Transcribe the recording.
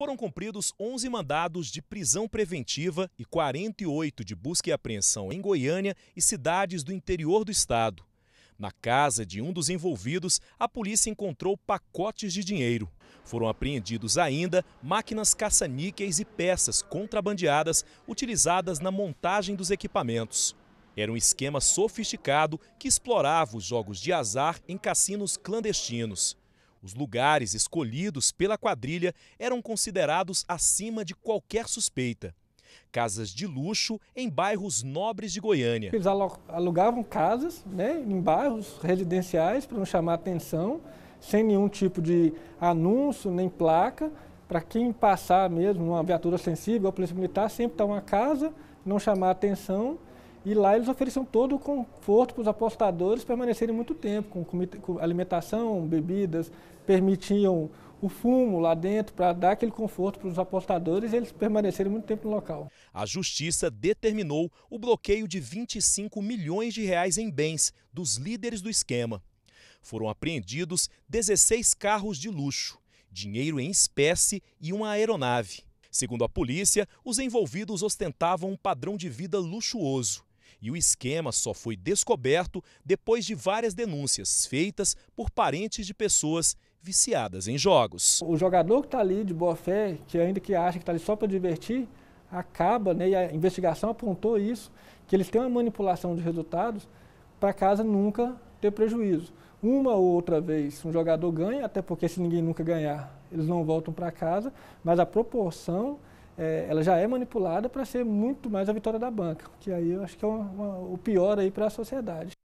Foram cumpridos 11 mandados de prisão preventiva e 48 de busca e apreensão em Goiânia e cidades do interior do estado. Na casa de um dos envolvidos, a polícia encontrou pacotes de dinheiro. Foram apreendidos ainda máquinas caça-níqueis e peças contrabandeadas utilizadas na montagem dos equipamentos. Era um esquema sofisticado que explorava os jogos de azar em cassinos clandestinos. Os lugares escolhidos pela quadrilha eram considerados acima de qualquer suspeita. Casas de luxo em bairros nobres de Goiânia. Eles alugavam casas né, em bairros residenciais para não chamar atenção, sem nenhum tipo de anúncio nem placa. Para quem passar mesmo, uma viatura sensível, a polícia militar, sempre está uma casa, não chamar atenção e lá eles ofereciam todo o conforto para os apostadores permanecerem muito tempo, com, com alimentação, bebidas, permitiam o fumo lá dentro para dar aquele conforto para os apostadores e eles permanecerem muito tempo no local. A justiça determinou o bloqueio de 25 milhões de reais em bens dos líderes do esquema. Foram apreendidos 16 carros de luxo, dinheiro em espécie e uma aeronave. Segundo a polícia, os envolvidos ostentavam um padrão de vida luxuoso e o esquema só foi descoberto depois de várias denúncias feitas por parentes de pessoas viciadas em jogos. O jogador que está ali de boa fé, que ainda que acha que está ali só para divertir, acaba, né, e a investigação apontou isso, que eles têm uma manipulação de resultados para casa nunca ter prejuízo. Uma ou outra vez um jogador ganha, até porque se ninguém nunca ganhar, eles não voltam para casa, mas a proporção é, ela já é manipulada para ser muito mais a vitória da banca, que aí eu acho que é uma, uma, o pior aí para a sociedade.